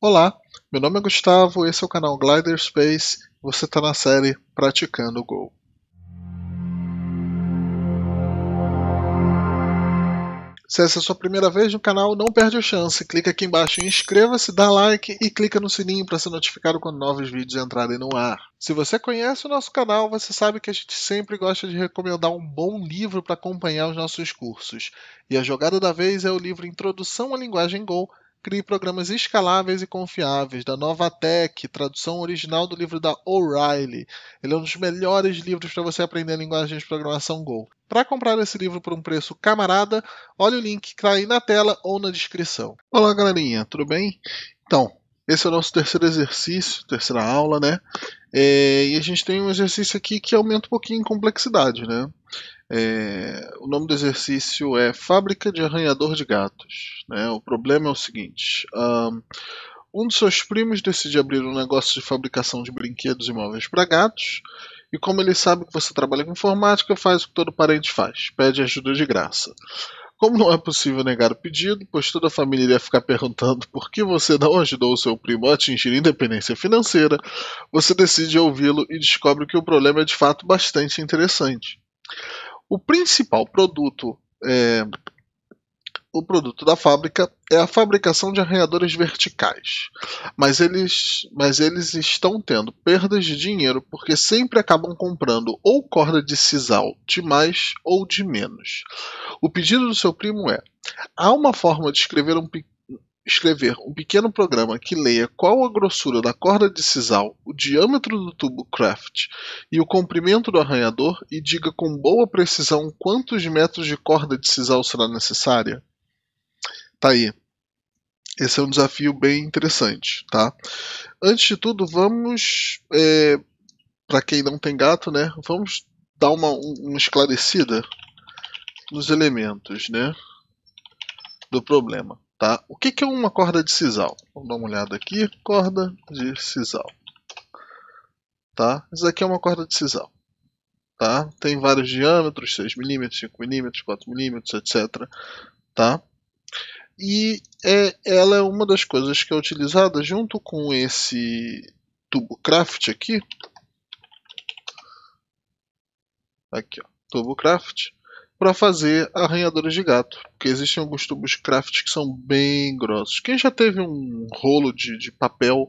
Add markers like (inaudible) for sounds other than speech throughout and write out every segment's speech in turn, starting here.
Olá, meu nome é Gustavo, esse é o canal Glider Space, você está na série Praticando Go. Se essa é a sua primeira vez no canal, não perde a chance. Clica aqui embaixo em inscreva-se, dá like e clica no sininho para ser notificado quando novos vídeos entrarem no ar. Se você conhece o nosso canal, você sabe que a gente sempre gosta de recomendar um bom livro para acompanhar os nossos cursos. E a jogada da vez é o livro Introdução à Linguagem Go, Crie programas escaláveis e confiáveis, da Novatec, tradução original do livro da O'Reilly. Ele é um dos melhores livros para você aprender a linguagem de programação Go. Para comprar esse livro por um preço camarada, olhe o link que está aí na tela ou na descrição. Olá, galerinha, tudo bem? Então, esse é o nosso terceiro exercício, terceira aula, né? É, e a gente tem um exercício aqui que aumenta um pouquinho em complexidade. Né? É, o nome do exercício é Fábrica de Arranhador de Gatos. Né? O problema é o seguinte: um dos seus primos decide abrir um negócio de fabricação de brinquedos e móveis para gatos. E como ele sabe que você trabalha com informática, faz o que todo parente faz: pede ajuda de graça. Como não é possível negar o pedido, pois toda a família iria ficar perguntando por que você não ajudou o seu primo a atingir independência financeira, você decide ouvi-lo e descobre que o problema é de fato bastante interessante. O principal produto é, o produto da fábrica é a fabricação de arranhadores verticais. Mas eles, mas eles estão tendo perdas de dinheiro porque sempre acabam comprando ou corda de sisal de mais ou de menos. O pedido do seu primo é: há uma forma de escrever um escrever um pequeno programa que leia qual a grossura da corda de sisal, o diâmetro do tubo craft e o comprimento do arranhador e diga com boa precisão quantos metros de corda de sisal será necessária? tá aí. Esse é um desafio bem interessante, tá? Antes de tudo, vamos, é, para quem não tem gato, né? Vamos dar uma, uma esclarecida nos elementos, né? Do problema, tá? O que, que é uma corda de sisal? Vamos dar uma olhada aqui. Corda de sisal, tá? Isso aqui é uma corda de sisal. Tá? Tem vários diâmetros, 6mm, 5mm, 4mm, etc. Tá? E é, ela é uma das coisas que é utilizada junto com esse tubo craft aqui. Aqui, ó, tubo craft para fazer arranhadores de gato, porque existem alguns tubos craft que são bem grossos. Quem já teve um rolo de, de papel,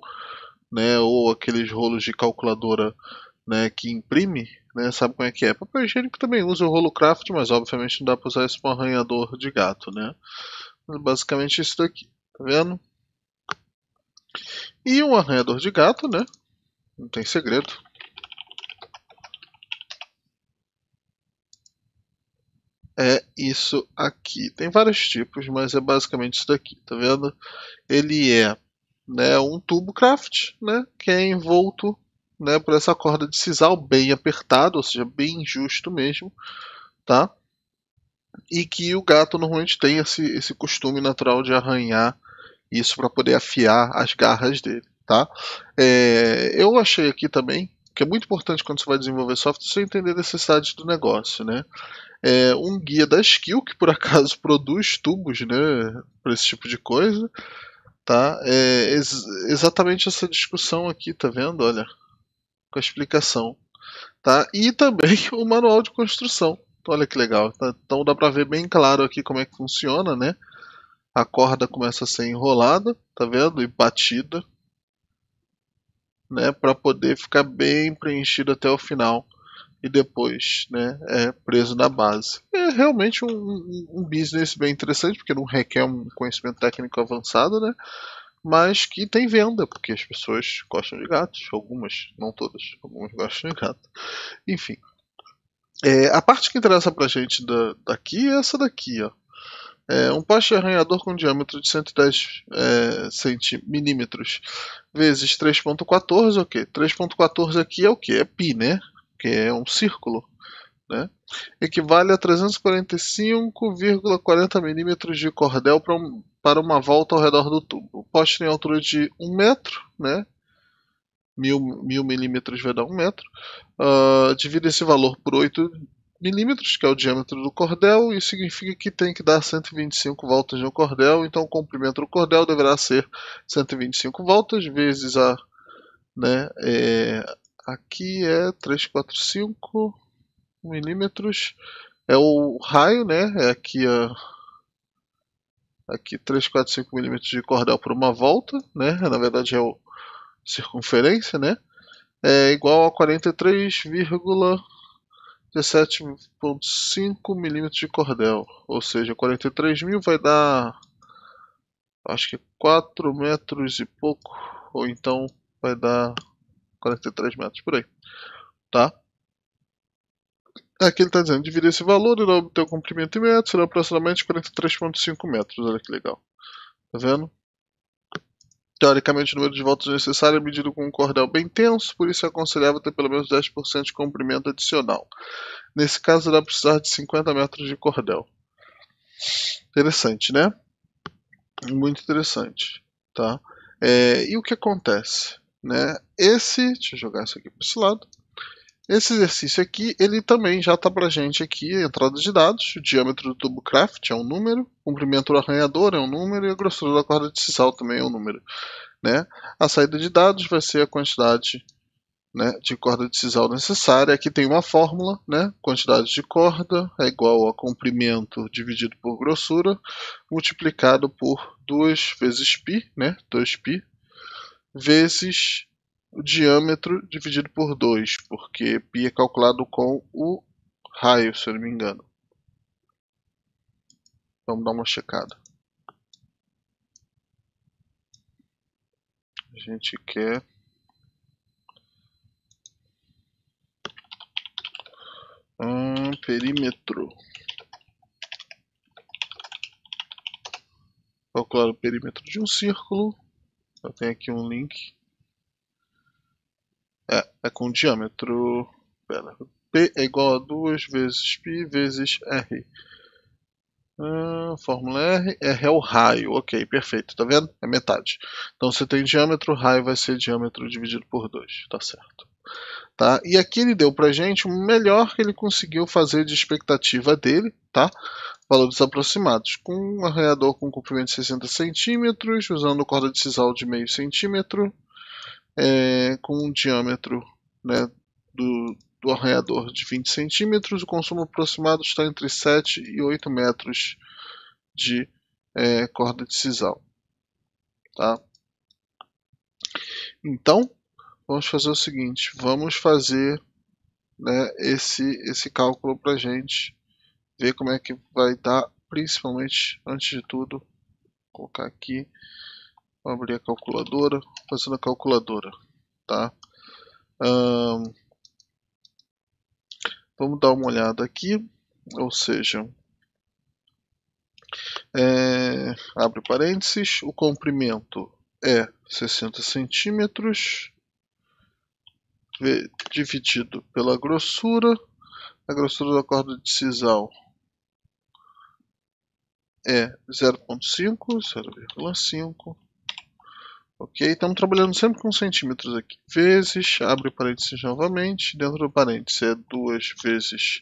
né, ou aqueles rolos de calculadora, né, que imprime, né, sabe como é que é. Papel higiênico também usa o rolo craft, mas obviamente não dá para usar isso para um arranhador de gato, né. Basicamente isso daqui, tá vendo? E um arranhador de gato, né? Não tem segredo. É isso aqui. Tem vários tipos, mas é basicamente isso daqui, tá vendo? Ele é né, um tubo craft, né, que é envolto né, por essa corda de sisal bem apertado, ou seja, bem justo mesmo, tá? e que o gato normalmente tem esse, esse costume natural de arranhar isso para poder afiar as garras dele, tá? É, eu achei aqui também que é muito importante quando você vai desenvolver software você entender a necessidade do negócio, né? É, um guia da Skill que por (laughs) acaso produz tubos, né, para esse tipo de coisa, tá? É ex exatamente essa discussão aqui, tá vendo? Olha, com a explicação, tá? E também (laughs) o manual de construção Olha que legal. Então dá para ver bem claro aqui como é que funciona, né? A corda começa a ser enrolada, tá vendo? E batida, né? Para poder ficar bem preenchido até o final e depois, né? É preso na base. É realmente um, um business bem interessante porque não requer um conhecimento técnico avançado, né? mas que tem venda, porque as pessoas gostam de gatos, algumas, não todas, algumas gostam de gato. Enfim, é, a parte que interessa pra gente da, daqui é essa daqui, ó. É, um poste arranhador com diâmetro de 110 é, vezes 3.14, ok. 3.14 aqui é o que? É pi, né? Que é um círculo, né? Equivale a 345,40 milímetros de cordel para, um, para uma volta ao redor do tubo. O poste tem altura de 1 metro, né? mil, mil milímetros vai dar um metro. Uh, esse valor por 8 milímetros, que é o diâmetro do cordel, e significa que tem que dar 125 voltas no cordel, então o comprimento do cordel deverá ser 125 voltas vezes a. Né, é, aqui é 345 milímetros, é o raio, né? É aqui a. Aqui 345 milímetros de cordel por uma volta, né? Na verdade é o, circunferência, né? É igual a 43,17.5 milímetros de cordel. Ou seja, 43 mil vai dar acho que 4 metros e pouco, ou então vai dar 43 metros por aí, tá? Aqui ele está dizendo, dividir esse valor, e obter o comprimento em metros, será aproximadamente 43.5 metros, olha que legal, tá vendo? Teoricamente, o número de voltas necessário é medido com um cordel bem tenso, por isso é aconselhável ter pelo menos 10% de comprimento adicional. Nesse caso, irá precisar de 50 metros de cordel. Interessante, né? Muito interessante. Tá? É, e o que acontece? Né? Esse, deixa eu jogar isso aqui para esse lado. Esse exercício aqui, ele também já está para a gente aqui, a entrada de dados, o diâmetro do tubo craft é um número, o comprimento do arranhador é um número e a grossura da corda de sisal também é um número. Né? A saída de dados vai ser a quantidade né, de corda de sisal necessária. Aqui tem uma fórmula, né? quantidade de corda é igual a comprimento dividido por grossura, multiplicado por 2 vezes π, né? 2π, vezes o diâmetro dividido por 2, porque π é calculado com o raio, se eu não me engano. Vamos dar uma checada. A gente quer um perímetro. Calcular o perímetro de um círculo. Eu tenho aqui um link é, é com diâmetro. Pera, P é igual a 2 vezes π vezes R. Uh, fórmula R, R é o raio, ok, perfeito, tá vendo? É metade. Então você tem diâmetro, raio vai ser diâmetro dividido por 2, tá certo. Tá? E aqui ele deu pra gente o melhor que ele conseguiu fazer de expectativa dele, tá? Valores aproximados, com um arranhador com comprimento de 60 cm, usando corda de sisal de meio centímetro, é, com um diâmetro né, do, do arranhador de 20 centímetros, o consumo aproximado está entre 7 e 8 metros de é, corda de sisal. Tá? Então, vamos fazer o seguinte, vamos fazer né, esse, esse cálculo para a gente ver como é que vai dar, principalmente, antes de tudo, colocar aqui Vou abrir a calculadora, fazendo a calculadora, tá? vamos dar uma olhada aqui, ou seja, é, abre parênteses, o comprimento é 60 centímetros dividido pela grossura, a grossura da corda de sisal é 0.5, 0,5 Ok? Estamos trabalhando sempre com centímetros aqui. Vezes, abre o parênteses novamente. Dentro do parênteses é 2 vezes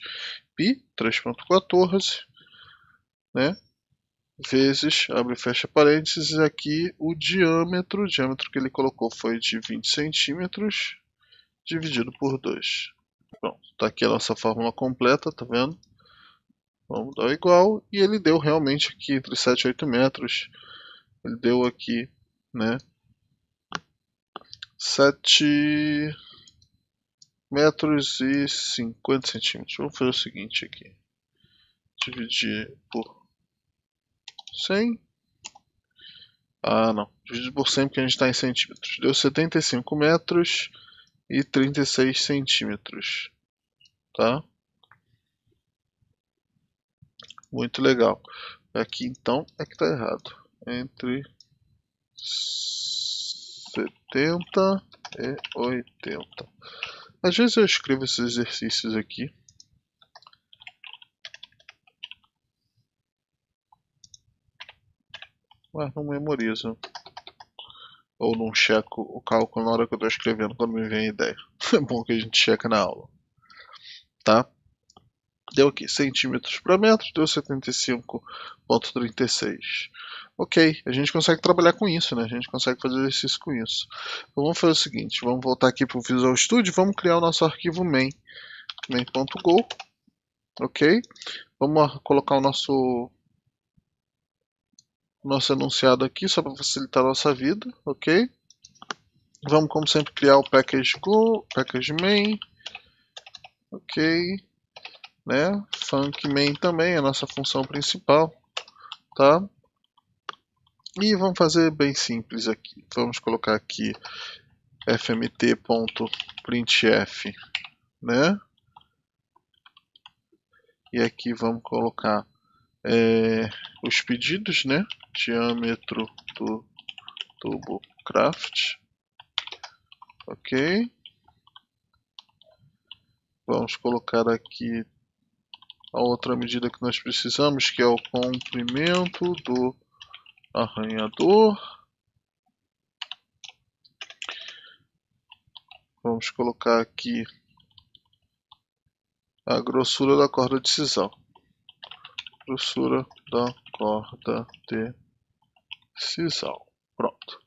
π, 3.14, né? Vezes, abre e fecha parênteses. Aqui o diâmetro, o diâmetro que ele colocou foi de 20 centímetros, dividido por 2. Pronto, está aqui a nossa fórmula completa, tá vendo? Vamos dar igual. E ele deu realmente aqui entre 7 e 8 metros. Ele deu aqui, né? sete metros e cinquenta centímetros. Vamos fazer o seguinte aqui. Dividir por cem. Ah, não. Dividir por cem porque a gente está em centímetros. Deu setenta e cinco metros e trinta e seis centímetros. Tá? Muito legal. Aqui então é que está errado. Entre 70 e 80. Às vezes eu escrevo esses exercícios aqui. Mas não memorizo. Ou não checo o cálculo na hora que eu estou escrevendo quando me vem a ideia. (laughs) É bom que a gente checa na aula. Tá? deu aqui centímetros para metro, deu 75,36. Ok, a gente consegue trabalhar com isso, né? A gente consegue fazer exercício com isso. Então vamos fazer o seguinte, vamos voltar aqui para o Visual Studio, vamos criar o nosso arquivo main, main.go, ok? Vamos colocar o nosso nosso enunciado aqui, só para facilitar a nossa vida, ok? Vamos, como sempre, criar o package go, package main, ok? né? main também é a nossa função principal, tá? E vamos fazer bem simples aqui. Vamos colocar aqui fmt.printf, né? E aqui vamos colocar é, os pedidos, né? Diâmetro do tubo craft, ok? Vamos colocar aqui a outra medida que nós precisamos, que é o comprimento do arranhador. Vamos colocar aqui a grossura da corda de cisal Grossura da corda de cisal Pronto.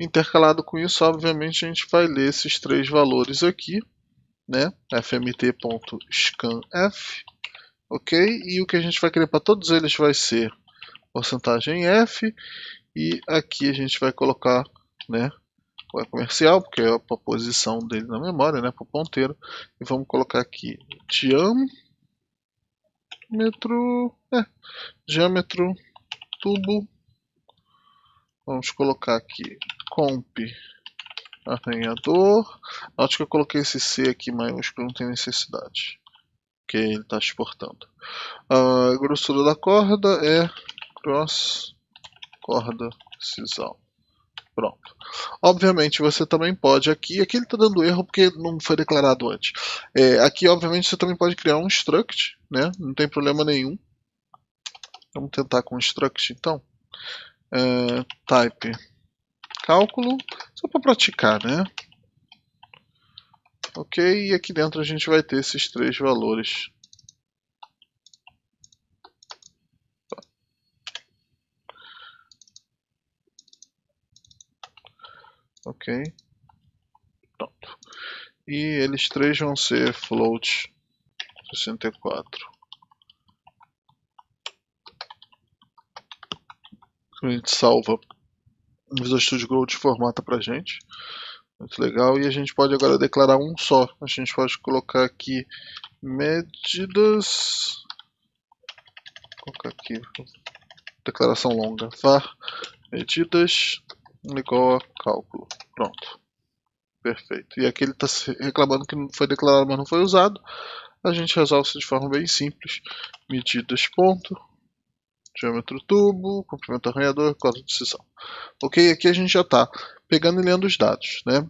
Intercalado com isso, obviamente, a gente vai ler esses três valores aqui, né? fmt.scanf ok? E o que a gente vai querer para todos eles vai ser porcentagem F e aqui a gente vai colocar, né, o comercial, porque é a posição dele na memória, né, para o ponteiro, e vamos colocar aqui diâmetro, é, diâmetro tubo, vamos colocar aqui comp arranhador, acho que eu coloquei esse C aqui maiúsculo, não tem necessidade que ele está exportando. A ah, grossura da corda é cross corda sisal. Pronto. Obviamente você também pode aqui, aqui ele está dando erro porque não foi declarado antes. É, aqui obviamente você também pode criar um struct, né? não tem problema nenhum. Vamos tentar com struct então. É, type cálculo, só para praticar, né? ok? E aqui dentro a gente vai ter esses três valores. Ok? Pronto. E eles três vão ser float 64. A gente salva o Visual Studio Growth formata pra gente. Muito legal. E a gente pode agora declarar um só. A gente pode colocar aqui medidas. Vou colocar aqui declaração longa var medidas igual a cálculo. Pronto. Perfeito. E aqui ele está reclamando que foi declarado, mas não foi usado. A gente resolve isso de forma bem simples. Medidas ponto diâmetro tubo, comprimento arranhador, cota de cisão. Ok, aqui a gente já está pegando e lendo os dados. Né?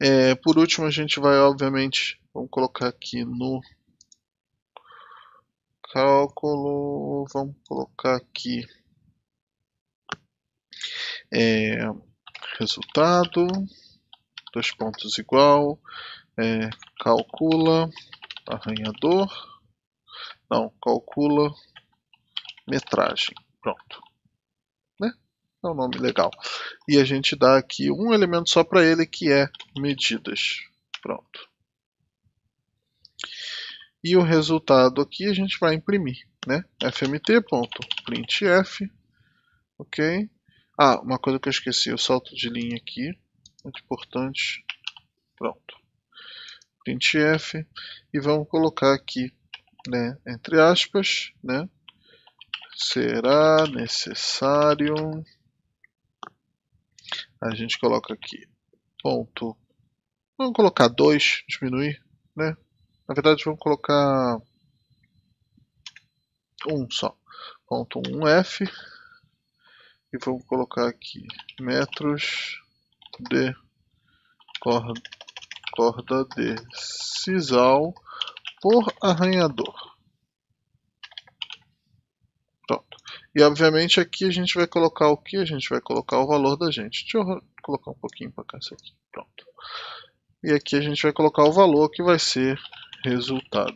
É, por último, a gente vai, obviamente, vamos colocar aqui no cálculo, vamos colocar aqui é, resultado, dois pontos igual, é, calcula, arranhador, não, calcula metragem. Pronto. Né? É um nome legal. E a gente dá aqui um elemento só para ele que é medidas. Pronto. E o resultado aqui a gente vai imprimir, né? fmt.printf, ok? Ah, uma coisa que eu esqueci, o salto de linha aqui, muito importante. Pronto. Printf e vamos colocar aqui, né, entre aspas, né, será necessário a gente coloca aqui ponto vamos colocar 2 diminuir né na verdade vamos colocar um só ponto 1 um f e vamos colocar aqui metros de corda, corda de sisal por arranhador E obviamente aqui a gente vai colocar o que? A gente vai colocar o valor da gente. Deixa eu colocar um pouquinho para cá isso aqui. Pronto. E aqui a gente vai colocar o valor que vai ser resultado.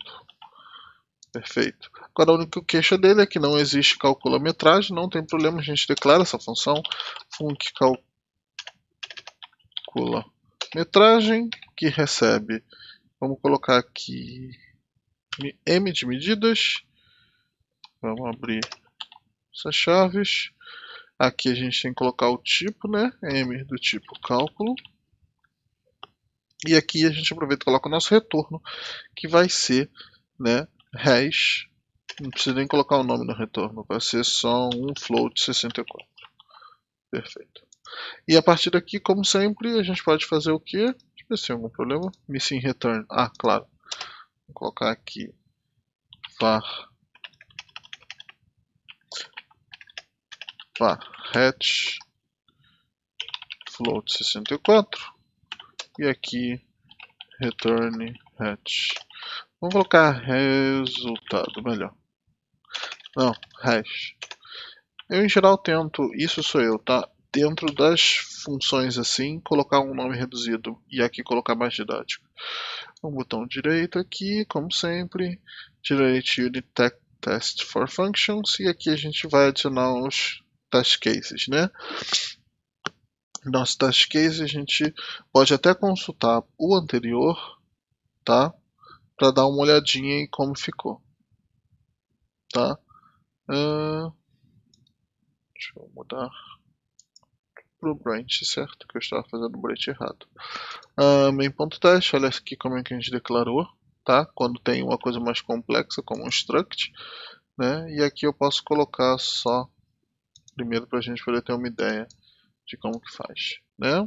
Perfeito. Agora a única queixa dele é que não existe calculometragem, não tem problema, a gente declara essa função func calculometragem que recebe. Vamos colocar aqui m de medidas. Vamos abrir essas chaves. Aqui a gente tem que colocar o tipo, né? M do tipo cálculo. E aqui a gente aproveita e coloca o nosso retorno, que vai ser né, hash. Não precisa nem colocar o nome no retorno, vai ser só um float 64. Perfeito. E a partir daqui, como sempre, a gente pode fazer o que? Deixa eu ver se tem algum problema. Missing return. Ah, claro. Vou colocar aqui var lá, hatch float 64 e aqui return hatch. Vamos colocar resultado, melhor. Não, hash. Eu em geral tento, isso sou eu, tá? Dentro das funções assim, colocar um nome reduzido e aqui colocar mais didático. Um botão direito aqui, como sempre, direito Unit Test for Functions e aqui a gente vai adicionar os das cases, né? Nosso das case a gente pode até consultar o anterior, tá? Para dar uma olhadinha em como ficou, tá? Uh, deixa eu mudar para o branch, certo? Que eu estava fazendo o branch errado. Uh, main.test, olha aqui como é que a gente declarou, tá? Quando tem uma coisa mais complexa, como um struct, né? E aqui eu posso colocar só primeiro para a gente poder ter uma ideia de como que faz, né?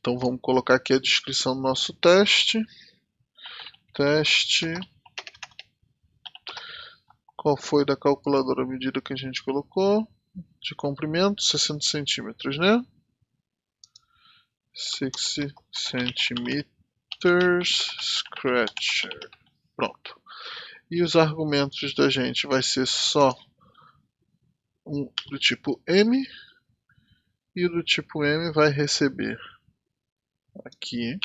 Então vamos colocar aqui a descrição do nosso teste. Teste. Qual foi da calculadora a medida que a gente colocou? De comprimento, 60 centímetros, né? 60 centimeters scratcher. Pronto. E os argumentos da gente vai ser só um do tipo M e o do tipo M vai receber aqui,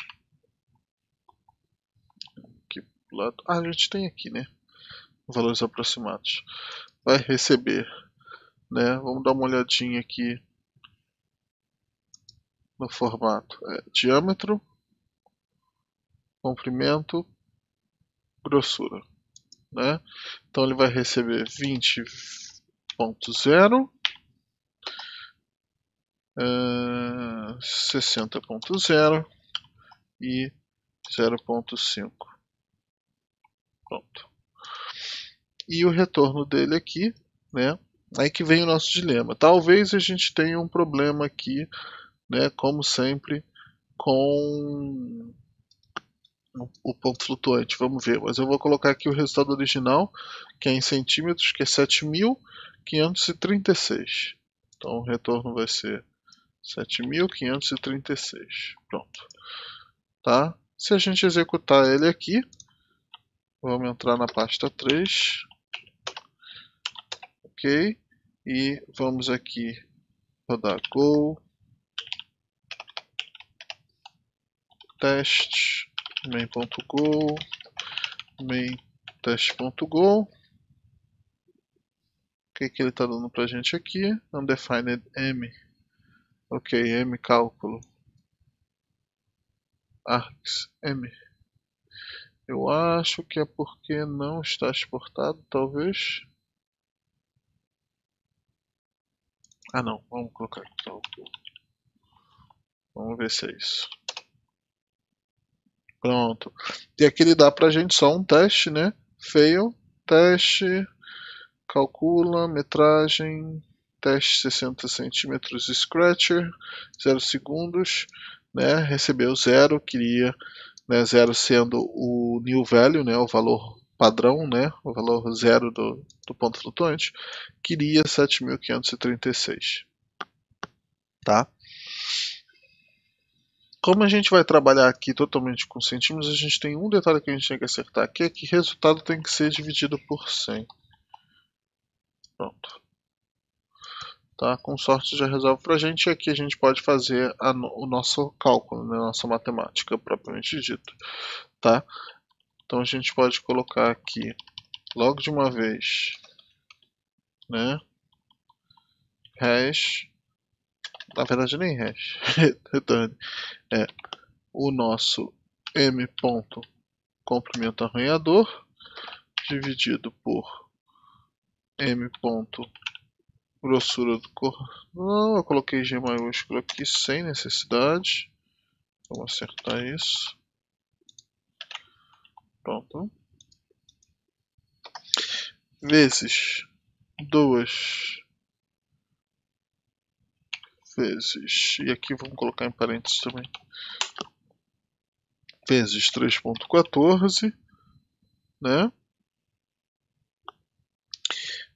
aqui lado. Ah, a gente tem aqui, né? Valores aproximados. Vai receber, né? Vamos dar uma olhadinha aqui no formato. É, diâmetro, comprimento, grossura, né? Então ele vai receber 20 60.0 60.0 e 0.5 ah, pronto e o retorno dele aqui né aí que vem o nosso dilema talvez a gente tenha um problema aqui né como sempre com o ponto flutuante, vamos ver. Mas eu vou colocar aqui o resultado original, que é em centímetros, que é 7.000, 7.536. Então o retorno vai ser 7.536. Pronto. Tá? Se a gente executar ele aqui, vamos entrar na pasta 3. Ok. E vamos aqui rodar go test main.go main test.go que, que ele está dando para a gente aqui? Undefined M. Ok, M cálculo. Arcs M. Eu acho que é porque não está exportado, talvez. Ah não, vamos colocar cálculo. Vamos ver se é isso. Pronto. E aqui ele dá pra gente só um teste, né? Fail, teste, calcula, metragem, teste 60 centímetros Scratcher, 0 segundos, né, recebeu 0, queria 0 né, sendo o new value, né, o valor padrão, né, o valor 0 do, do ponto flutuante, queria 7.536. Tá? Como a gente vai trabalhar aqui totalmente com centímetros, a gente tem um detalhe que a gente tem que acertar aqui, é que resultado tem que ser dividido por 100. Pronto. Tá? sorte já resolve para a gente e aqui a gente pode fazer a, o nosso cálculo, né? a nossa matemática propriamente dita. Tá? Então a gente pode colocar aqui logo de uma vez né? hash, na verdade nem hash, (laughs) return, é o nosso m ponto comprimento arranhador dividido por M ponto grossura do corpo. Não, eu coloquei G maiúsculo aqui sem necessidade. Vamos acertar isso. Pronto. Vezes duas vezes. E aqui vamos colocar em parênteses também. Vezes 3.14, né?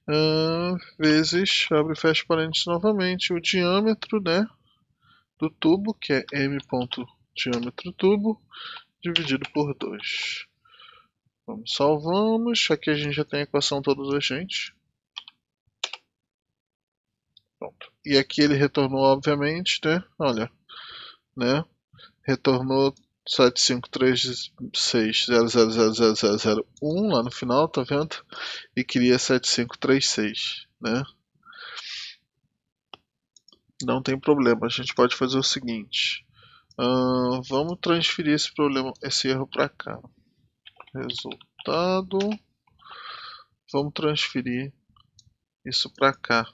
uh, vezes, abre e fecha parênteses novamente, o diâmetro né, do tubo, que é m ponto diâmetro tubo, dividido por 2. Vamos, salvamos. Aqui a gente já tem a equação todos os gente. Pronto. E aqui ele retornou, obviamente, né? Olha, né? Retornou 7536000001 lá no final, tá vendo? E queria 7536, né? Não tem problema, a gente pode fazer o seguinte. Uh, vamos transferir esse problema, esse erro para cá. Resultado. Vamos transferir isso para cá.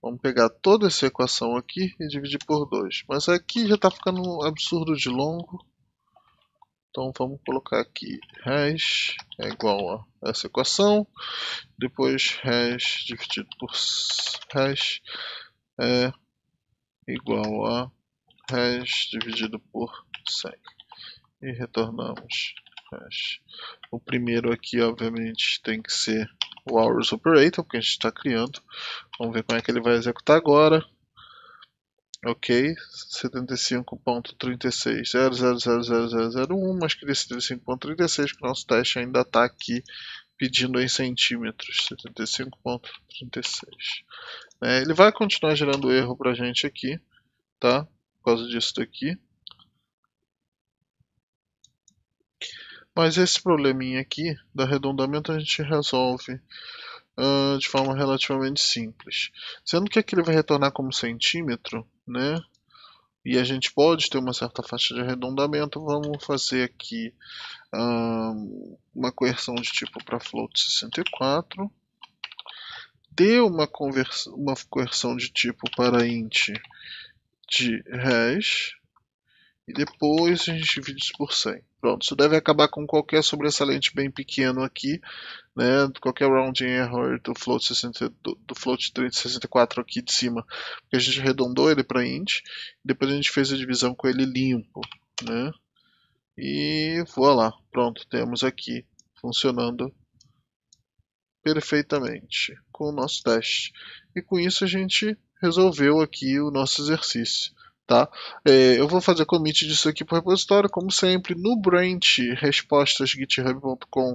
Vamos pegar toda essa equação aqui e dividir por 2. Mas aqui já está ficando um absurdo de longo. Então vamos colocar aqui res é igual a essa equação, depois res dividido por res é igual a res dividido por 100 e retornamos hash. O primeiro aqui obviamente tem que ser o hours operator porque a gente está criando. Vamos ver como é que ele vai executar agora ok? 75.36000001, mas queria 75.36, que é o nosso teste ainda está aqui pedindo em centímetros, 75.36. É, ele vai continuar gerando erro para a gente aqui, tá? Por causa disso daqui. Mas esse probleminha aqui, do arredondamento, a gente resolve uh, de forma relativamente simples. Sendo que aqui ele vai retornar como centímetro, né? E a gente pode ter uma certa faixa de arredondamento, vamos fazer aqui hum, uma coerção de tipo para float 64, ter uma, uma coerção de tipo para int de hash, e depois a gente divide isso por 100. Pronto, isso deve acabar com qualquer sobressalente bem pequeno aqui, né? Qualquer rounding error do float, 60, do, do float 64 aqui de cima. Porque a gente arredondou ele para int, depois a gente fez a divisão com ele limpo, né? E voilà, pronto, temos aqui funcionando perfeitamente com o nosso teste. E com isso a gente resolveu aqui o nosso exercício. Tá? É, eu vou fazer commit disso aqui para o repositório, como sempre, no branch respostas github.com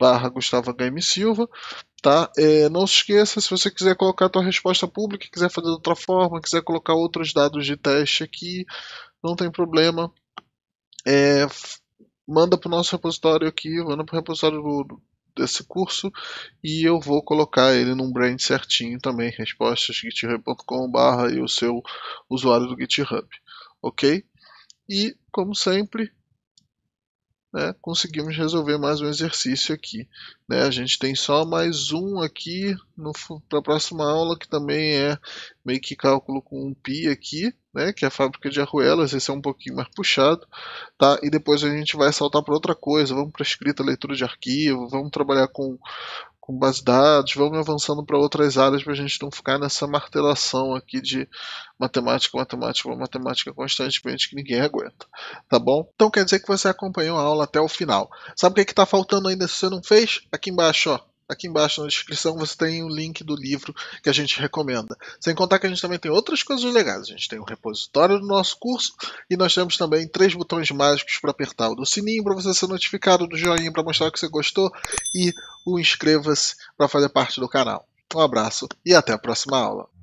barra Gustavo HM Silva, tá? É, não se esqueça, se você quiser colocar a tua resposta pública, quiser fazer de outra forma, quiser colocar outros dados de teste aqui, não tem problema. É, manda para o nosso repositório aqui, manda para o repositório do, do desse curso e eu vou colocar ele num brand certinho também, respostas.github.com barra e o seu usuário do GitHub, ok? E, como sempre, né, conseguimos resolver mais um exercício aqui. Né? A gente tem só mais um aqui para a próxima aula, que também é meio que cálculo com um pi aqui, né, que é a fábrica de arruelas, esse é um pouquinho mais puxado, tá? E depois a gente vai saltar para outra coisa, vamos para escrita, leitura de arquivo, vamos trabalhar com com base de dados, vamos avançando para outras áreas para a gente não ficar nessa martelação aqui de matemática, matemática, matemática constantemente que ninguém aguenta, tá bom? Então quer dizer que você acompanhou a aula até o final. Sabe o que é está faltando ainda se você não fez? Aqui embaixo, ó, Aqui embaixo na descrição você tem o link do livro que a gente recomenda. Sem contar que a gente também tem outras coisas legais. A gente tem o um repositório do nosso curso e nós temos também três botões mágicos para apertar: o do sininho para você ser notificado, do joinha para mostrar que você gostou e o inscreva-se para fazer parte do canal. Um abraço e até a próxima aula.